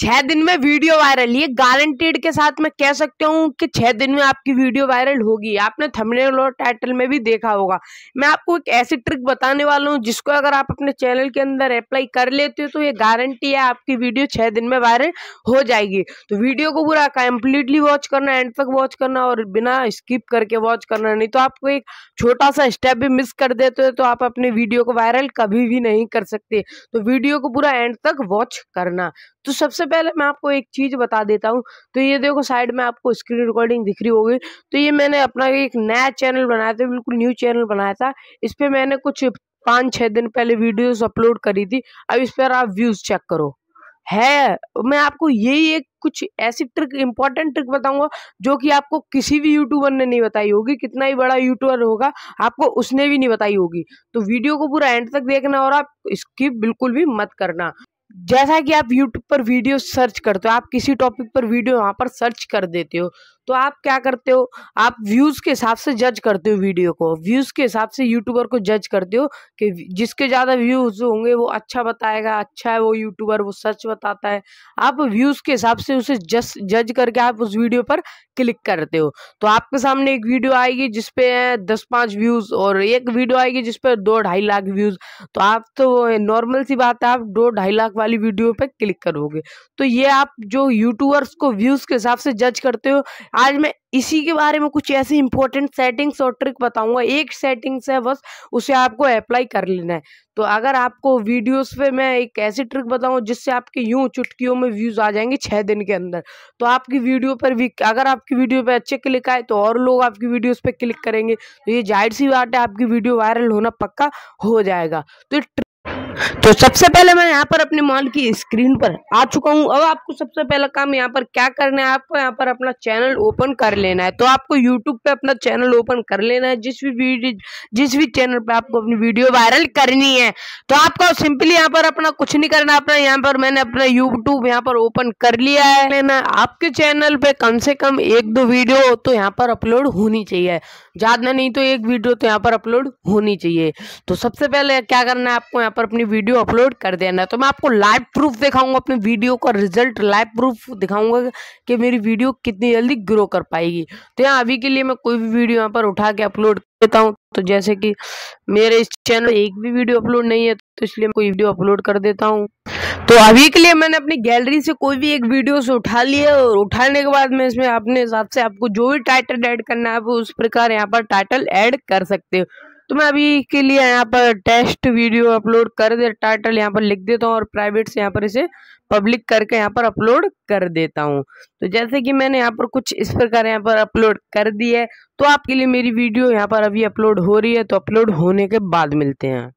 छह दिन में वीडियो वायरल ये गारंटीड के साथ मैं कह सकता हूँ कि छह दिन में आपकी वीडियो वायरल होगी आपने थंबनेल और टाइटल में भी देखा होगा मैं आपको एक ऐसी ट्रिक बताने वाला हूँ जिसको अगर आप अपने चैनल के अंदर अप्लाई कर लेते हो तो ये गारंटी है आपकी वीडियो छह दिन में वायरल हो जाएगी तो वीडियो को पूरा कंप्लीटली वॉच करना एंड तक वॉच करना और बिना स्किप करके वॉच करना नहीं तो आपको एक छोटा सा स्टेप भी मिस कर देते हो तो आप अपने वीडियो को वायरल कभी भी नहीं कर सकते तो वीडियो को पूरा एंड तक वॉच करना तो सबसे पहले मैं आपको एक चीज़ बता देता हूँ तो ये देखो साइड में आपको स्क्रीन रिकॉर्डिंग दिख रही होगी तो ये मैंने अपना एक नया चैनल बनाया था बिल्कुल न्यू चैनल बनाया था इस पर मैंने कुछ पाँच छः दिन पहले वीडियोस अपलोड करी थी अब इस पर आप व्यूज़ चेक करो है मैं आपको यही एक कुछ ऐसी ट्रिक इंपॉर्टेंट ट्रिक बताऊंगा जो कि आपको किसी भी यूट्यूबर ने नहीं बताई होगी कितना ही बड़ा यूट्यूबर होगा आपको उसने भी नहीं बताई होगी तो वीडियो को पूरा एंड तक देखना और आप स्किप बिल्कुल भी मत करना जैसा कि आप यूट्यूब पर वीडियो सर्च करते हो आप किसी टॉपिक पर वीडियो वहाँ पर सर्च कर देते हो तो आप क्या करते हो आप व्यूज़ के हिसाब से जज करते हो वीडियो को व्यूज़ के हिसाब से यूट्यूबर को जज करते हो कि जिसके ज़्यादा व्यूज़ होंगे वो अच्छा बताएगा अच्छा है वो यूट्यूबर वो सच बताता है आप व्यूज़ के हिसाब से उसे जस जज करके आप उस वीडियो पर क्लिक करते हो तो आपके सामने एक वीडियो आएगी जिसपे दस पांच व्यूज़ और एक वीडियो आएगी जिसपे दो ढाई लाख व्यूज़ तो आप तो नॉर्मल सी बात है आप दो ढाई लाख वाली वीडियो पर क्लिक करोगे तो ये आप जो यूट्यूबर्स को व्यूज़ के हिसाब से जज करते हो आज मैं इसी के बारे में कुछ ऐसी इंपॉर्टेंट सेटिंग्स और ट्रिक बताऊंगा एक सेटिंग्स है बस उसे आपको अप्लाई कर लेना है तो अगर आपको वीडियोस पे मैं एक ऐसी ट्रिक बताऊं जिससे आपके यूं चुटकियों में व्यूज़ आ जाएंगे छह दिन के अंदर तो आपकी वीडियो पर भी अगर आपकी वीडियो पर अच्छे क्लिक आए तो और लोग आपकी वीडियोज़ पर क्लिक करेंगे तो ये जाहिर सी बात है आपकी वीडियो वायरल होना पक्का हो जाएगा तो तो सबसे पहले मैं यहाँ पर अपने मॉल की स्क्रीन पर आ चुका हूँ अब आपको सबसे पहला काम यहाँ पर क्या करना है आपको यहाँ पर अपना चैनल ओपन कर लेना है तो आपको यूट्यूब पे अपना चैनल ओपन कर लेना है जिस भी जिस भी चैनल पे आपको अपनी वीडियो वायरल करनी है तो आपको सिंपली यहाँ पर अपना कुछ नहीं करना अपना यहाँ पर मैंने अपना यूट्यूब यहाँ पर ओपन कर लिया है लेना आपके चैनल पे कम से कम एक दो वीडियो तो यहाँ पर अपलोड होनी चाहिए ज्यादा नहीं तो एक वीडियो तो यहाँ पर अपलोड होनी चाहिए तो सबसे पहले क्या करना है आपको यहाँ पर अपनी वीडियो अपलोड कर देना तो मैं आपको लाइव प्रूफ दिखाऊंगा अपनी वीडियो का रिजल्ट लाइव प्रूफ दिखाऊंगा कि मेरी वीडियो कितनी जल्दी ग्रो कर पाएगी तो यहाँ अभी के लिए मैं कोई भी वीडियो यहाँ पर उठा के अपलोड देता हूँ तो जैसे कि मेरे इस चैनल एक भी वीडियो अपलोड नहीं है तो इसलिए मैं कोई वीडियो अपलोड कर देता हूँ तो अभी के लिए मैंने अपनी गैलरी से कोई भी एक वीडियो से उठा लिया और उठाने के बाद मैं इसमें अपने हिसाब से आपको जो भी टाइटल ऐड करना है आप उस प्रकार यहाँ पर टाइटल ऐड कर सकते हो तो मैं अभी के लिए यहाँ पर टेस्ट वीडियो अपलोड कर दे टाइटल यहाँ पर लिख देता हूँ और प्राइवेट से यहाँ पर इसे पब्लिक करके यहाँ पर अपलोड कर देता हूँ तो जैसे कि मैंने यहाँ पर कुछ इस प्रकार यहाँ पर अपलोड कर दी है तो आपके लिए मेरी वीडियो यहाँ पर अभी अपलोड हो रही है तो अपलोड होने के बाद मिलते हैं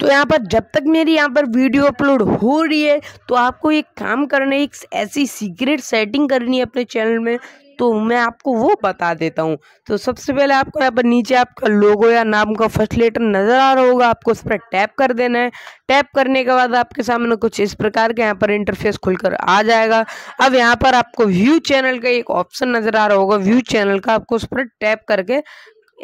तो यहाँ पर जब तक मेरी यहाँ पर वीडियो अपलोड हो रही है तो आपको एक काम करना है एक ऐसी सीक्रेट सेटिंग करनी है अपने चैनल में तो मैं आपको वो बता देता हूँ तो सबसे पहले आपको यहाँ पर नीचे आपका लोगो या नाम का फर्स्ट लेटर नज़र आ रहा होगा आपको उस पर टैप कर देना है टैप करने के बाद आपके सामने कुछ इस प्रकार के यहाँ पर इंटरफेस खुलकर आ जाएगा अब यहाँ पर आपको व्यू चैनल का एक ऑप्शन नज़र आ रहा होगा व्यू चैनल का आपको उस पर टैप करके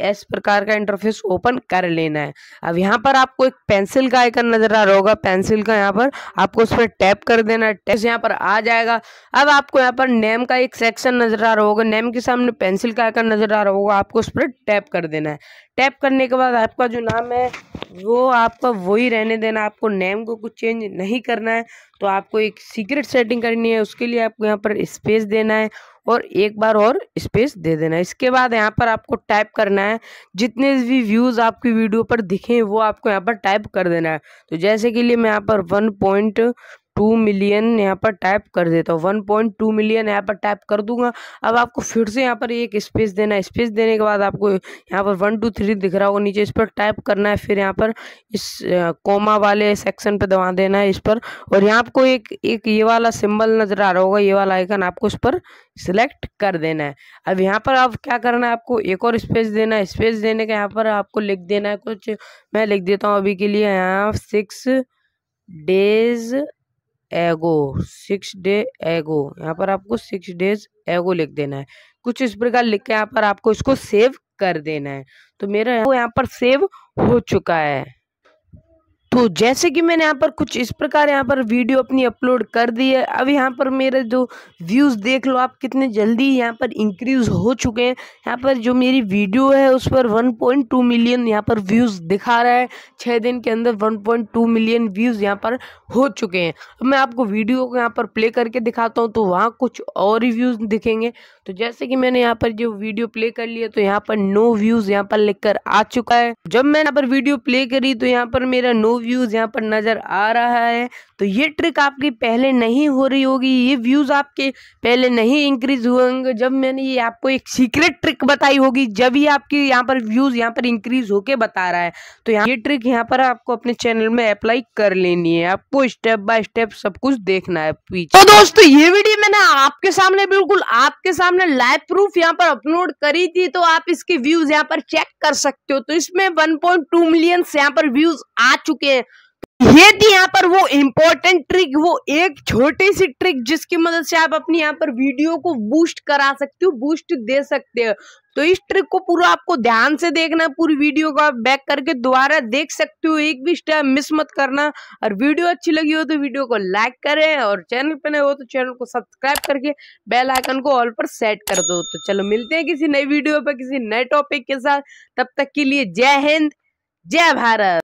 इस प्रकार का इंटरफेस ओपन कर लेना है अब यहाँ पर आपको एक पेंसिल का आइकन नजर आ रहा होगा पेंसिल का यहाँ पर आपको उस पर टैप कर देना है टैप यहाँ पर आ जाएगा अब आपको यहाँ पर नेम का एक सेक्शन नजर आ रहा होगा नेम के सामने पेंसिल का आइकन नजर आ रहा होगा आपको उस पर टैप कर देना है टैप करने के बाद आपका जो नाम है वो आपका वही रहने देना आपको नेम को कुछ चेंज नहीं करना है तो आपको एक सीक्रेट सेटिंग करनी है उसके लिए आपको यहाँ पर स्पेस देना है और एक बार और स्पेस दे देना है इसके बाद यहाँ पर आपको टाइप करना है जितने भी व्यूज़ आपकी वीडियो पर दिखे वो आपको यहाँ पर टाइप कर देना है तो जैसे के लिए मैं यहाँ पर वन पॉइंट टू मिलियन यहाँ पर टाइप कर देता हूँ वन पॉइंट टू मिलियन यहाँ पर टाइप कर दूंगा अब आपको फिर से यहाँ पर एक स्पेस देना है स्पेस देने के बाद आपको यहाँ पर वन टू थ्री दिख रहा होगा नीचे इस पर टाइप करना है फिर यहाँ पर इस कोमा वाले सेक्शन पर दबा देना है इस पर और यहाँ आपको एक एक ये वाला सिम्बल नज़र आ रहा होगा ये वाला आइकन आपको इस पर सिलेक्ट कर देना है अब यहाँ पर आप क्या करना है आपको एक और स्पेस देना है स्पेस देने के यहाँ पर आपको लिख देना है कुछ मैं लिख देता हूँ अभी के लिए यहाँ six days ago six day ago यहाँ पर आपको सिक्स डेज एगो लिख देना है कुछ इस प्रकार लिख के यहाँ पर आपको इसको सेव कर देना है तो मेरा यहाँ पर सेव हो चुका है तो जैसे कि मैंने यहाँ पर कुछ इस प्रकार यहाँ पर वीडियो अपनी अपलोड कर दी है अब यहाँ पर मेरे जो व्यूज़ देख लो आप कितने जल्दी यहाँ पर इंक्रीज़ हो चुके हैं यहाँ पर जो मेरी वीडियो है उस पर 1.2 मिलियन यहाँ पर व्यूज़ दिखा रहा है छः दिन के अंदर 1.2 मिलियन व्यूज़ यहाँ पर हो चुके हैं अब मैं आपको वीडियो को यहाँ पर प्ले करके दिखाता हूँ तो वहाँ कुछ और व्यूज़ दिखेंगे तो जैसे कि मैंने यहाँ पर जो वीडियो प्ले कर लिया तो यहाँ पर नो व्यूज़ यहाँ पर लिख आ चुका है जब मैंने यहाँ पर वीडियो प्ले करी तो यहाँ पर मेरा नो व्यूज़ यहाँ पर नज़र आ रहा है तो ये ट्रिक आपकी पहले नहीं हो रही होगी ये व्यूज़ आपके पहले नहीं इंक्रीज हुए होंगे जब मैंने ये आपको एक सीक्रेट ट्रिक बताई होगी जब ही आपकी यहाँ पर व्यूज़ यहाँ पर इंक्रीज होके बता रहा है तो यहाँ ये ट्रिक यहाँ पर आपको अपने चैनल में अप्लाई कर लेनी है आपको स्टेप बाय स्टेप सब कुछ देखना है पीछे तो दोस्तों ये वीडियो मैंने आपके सामने बिल्कुल आपके सामने लाइव प्रूफ यहाँ पर अपलोड करी थी तो आप इसके व्यूज यहाँ पर चेक कर सकते हो तो इसमें वन मिलियन यहाँ पर व्यूज आ चुके सकते हैं ये थी यहाँ पर वो इम्पोर्टेंट ट्रिक वो एक छोटी सी ट्रिक जिसकी मदद से आप अपनी यहाँ पर वीडियो को बूस्ट करा सकते हो बूस्ट दे सकते हो तो इस ट्रिक को पूरा आपको ध्यान से देखना पूरी वीडियो को आप बैक करके दोबारा देख सकते हो एक भी स्टेप मिस मत करना और वीडियो अच्छी लगी हो तो वीडियो को लाइक करें और चैनल पर नए हो तो चैनल को सब्सक्राइब करके बेल आइकन को ऑल पर सेट कर दो तो चलो मिलते हैं किसी नई वीडियो पर किसी नए टॉपिक के साथ तब तक के लिए जय हिंद जय भारत